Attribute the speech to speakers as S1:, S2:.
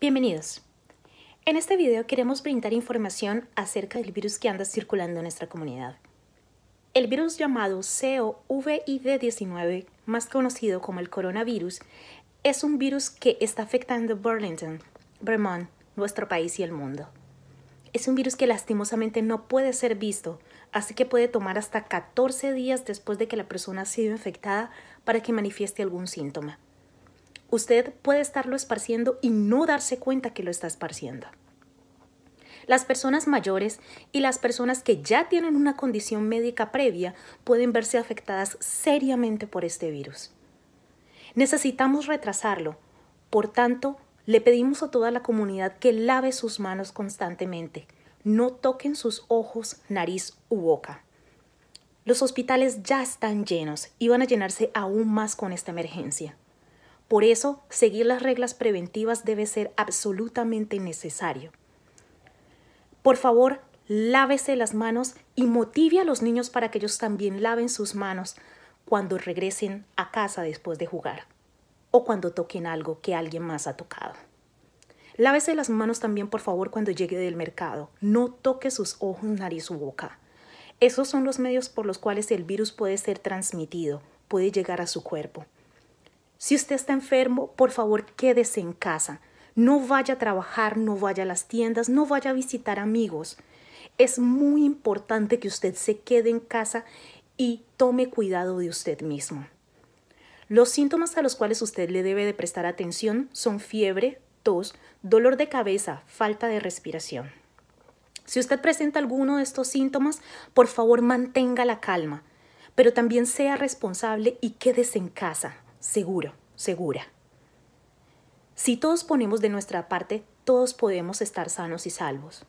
S1: Bienvenidos. En este video queremos brindar información acerca del virus que anda circulando en nuestra comunidad. El virus llamado COVID-19, más conocido como el coronavirus, es un virus que está afectando Burlington, Vermont, nuestro país y el mundo. Es un virus que lastimosamente no puede ser visto, así que puede tomar hasta 14 días después de que la persona ha sido infectada para que manifieste algún síntoma usted puede estarlo esparciendo y no darse cuenta que lo está esparciendo. Las personas mayores y las personas que ya tienen una condición médica previa pueden verse afectadas seriamente por este virus. Necesitamos retrasarlo, por tanto, le pedimos a toda la comunidad que lave sus manos constantemente, no toquen sus ojos, nariz u boca. Los hospitales ya están llenos y van a llenarse aún más con esta emergencia. Por eso, seguir las reglas preventivas debe ser absolutamente necesario. Por favor, lávese las manos y motive a los niños para que ellos también laven sus manos cuando regresen a casa después de jugar o cuando toquen algo que alguien más ha tocado. Lávese las manos también, por favor, cuando llegue del mercado. No toque sus ojos, nariz o boca. Esos son los medios por los cuales el virus puede ser transmitido, puede llegar a su cuerpo. Si usted está enfermo, por favor quédese en casa. No vaya a trabajar, no vaya a las tiendas, no vaya a visitar amigos. Es muy importante que usted se quede en casa y tome cuidado de usted mismo. Los síntomas a los cuales usted le debe de prestar atención son fiebre, tos, dolor de cabeza, falta de respiración. Si usted presenta alguno de estos síntomas, por favor mantenga la calma, pero también sea responsable y quédese en casa seguro, segura. Si todos ponemos de nuestra parte, todos podemos estar sanos y salvos.